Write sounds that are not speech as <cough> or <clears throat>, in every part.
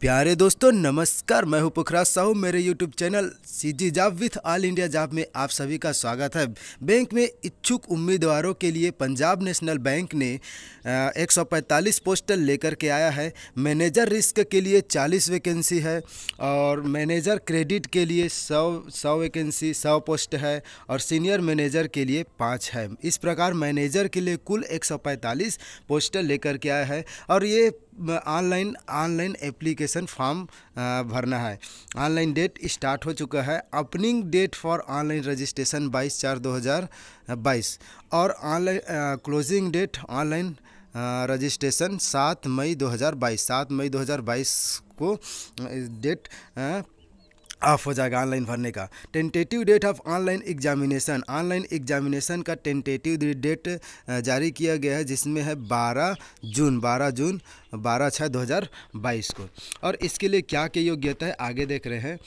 प्यारे दोस्तों नमस्कार मैं हूं पुखराज साहू मेरे यूट्यूब चैनल सी जी जाब विथ ऑल इंडिया जाब में आप सभी का स्वागत है बैंक में इच्छुक उम्मीदवारों के लिए पंजाब नेशनल बैंक ने 145 पोस्टल लेकर के आया है मैनेजर रिस्क के लिए 40 वैकेंसी है और मैनेजर क्रेडिट के लिए 100 100 वैकेंसी 100 पोस्ट है और सीनियर मैनेजर के लिए पाँच है इस प्रकार मैनेजर के लिए कुल एक पोस्टल लेकर के आया है और ये ऑनलाइन ऑनलाइन एप्लीकेशन फॉर्म भरना है ऑनलाइन डेट स्टार्ट हो चुका है opening date for online registration 22 चार 2022 और online closing date online registration सात मई 2022 सात मई 2022 को डेट ऑफ हो जाएगा ऑनलाइन भरने का tentative date of online examination online examination का टेंटेटिव डेट जारी किया गया है जिसमें है 12 जून 12 जून 12 छः 2022 को और इसके लिए क्या क्या योग्यता है आगे देख रहे हैं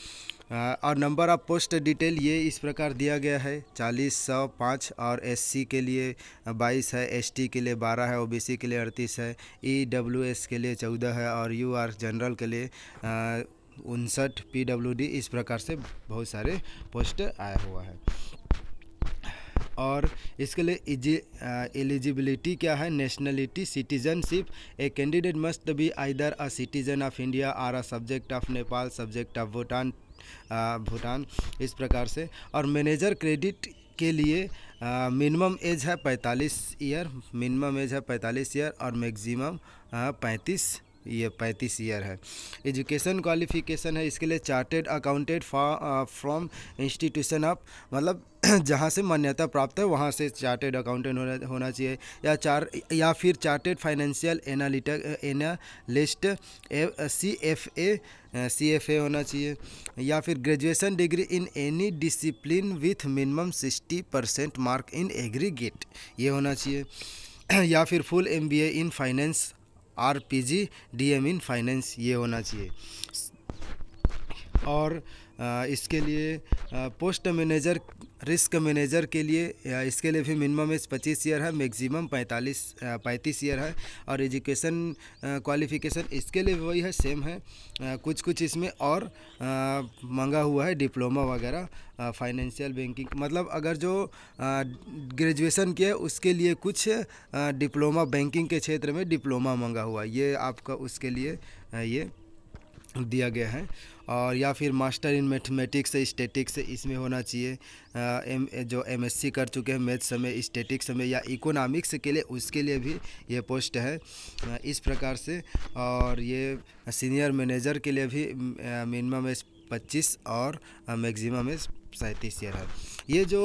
और नंबर ऑफ पोस्ट डिटेल ये इस प्रकार दिया गया है चालीस सौ पाँच और एससी के लिए बाईस है एसटी के लिए बारह है ओबीसी के लिए अड़तीस है ईडब्ल्यूएस e के लिए चौदह है और यूआर जनरल के लिए उनसठ पी इस प्रकार से बहुत सारे पोस्ट आया हुआ है और इसके लिए एलिजिबिलिटी क्या है nationality citizenship a candidate must be either a citizen of India or a subject of Nepal subject of Bhutan Bhutan इस प्रकार से और मैनेजर क्रेडिट के लिए मिनिमम एज है 45 ईयर मिनिमम एज है 45 ईयर और मैक्सिमम 35 ये पैंतीस ईयर है एजुकेशन क्वालिफिकेशन है इसके लिए chartered accountant from institution of मतलब <clears throat> जहाँ से मान्यता प्राप्त है वहाँ से चार्टेड अकाउंटेंट होना होना चाहिए या चार या फिर chartered financial analyst analyst C F A C F A होना चाहिए या फिर graduation degree in any discipline with minimum sixty percent mark in aggregate ये होना चाहिए <clears throat> या फिर full M B A in finance or P G D M in finance ये होना चाहिए और इसके लिए पोस्ट मैनेजर रिस्क मैनेजर के लिए इसके लिए भी मिनिमम एज पच्चीस ईयर है मैक्सिमम पैंतालीस पैंतीस ईयर है और एजुकेशन क्वालिफिकेशन इसके लिए वही है सेम है कुछ कुछ इसमें और मंगा हुआ है डिप्लोमा वगैरह फाइनेंशियल बैंकिंग मतलब अगर जो ग्रेजुएशन किया उसके लिए कुछ डिप्लोमा बैंकिंग के क्षेत्र में डिप्लोमा मंगा हुआ ये आपका उसके लिए ये दिया गया है और या फिर मास्टर इन मैथमेटिक्स स्टेटिक्स इसमें होना चाहिए एम जो एमएससी कर चुके हैं मैथ्स में स्टेटिक्स में या इकोनॉमिक्स के लिए उसके लिए भी ये पोस्ट है इस प्रकार से और ये सीनियर मैनेजर के लिए भी मिनिमम में पच्चीस और मैक्सिमम में सैंतीस ईयर है ये जो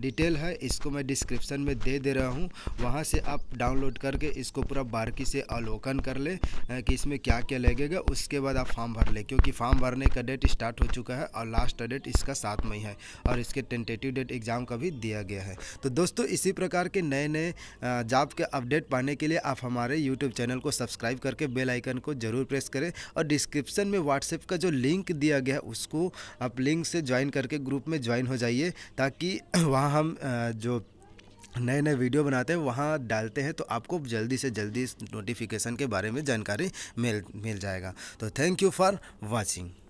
डिटेल है इसको मैं डिस्क्रिप्शन में दे दे रहा हूँ वहाँ से आप डाउनलोड करके इसको पूरा बारकी से अवलोकन कर ले कि इसमें क्या क्या लगेगा उसके बाद आप फॉर्म भर लें क्योंकि फॉर्म भरने का डेट स्टार्ट हो चुका है और लास्ट डेट इसका सात मई है और इसके टेंटेटिव डेट एग्ज़ाम का भी दिया गया है तो दोस्तों इसी प्रकार के नए नए जॉब के अपडेट पाने के लिए आप हमारे यूट्यूब चैनल को सब्सक्राइब करके बेल आइकन को ज़रूर प्रेस करें और डिस्क्रिप्शन में व्हाट्सएप का जो लिंक दिया गया है उसको आप लिंक से ज्वाइन करके ग्रुप में ज्वाइन हो जाइए ताकि <clears throat> वहाँ हम जो नए नए वीडियो बनाते हैं वहाँ डालते हैं तो आपको जल्दी से जल्दी इस नोटिफिकेशन के बारे में जानकारी मिल मिल जाएगा तो थैंक यू फॉर वॉचिंग